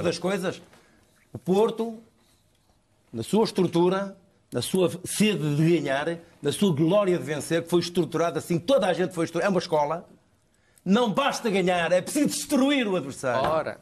todas as coisas, o Porto, na sua estrutura, na sua sede de ganhar, na sua glória de vencer, que foi estruturado assim, toda a gente foi estruturada, é uma escola, não basta ganhar, é preciso destruir o adversário. Ora.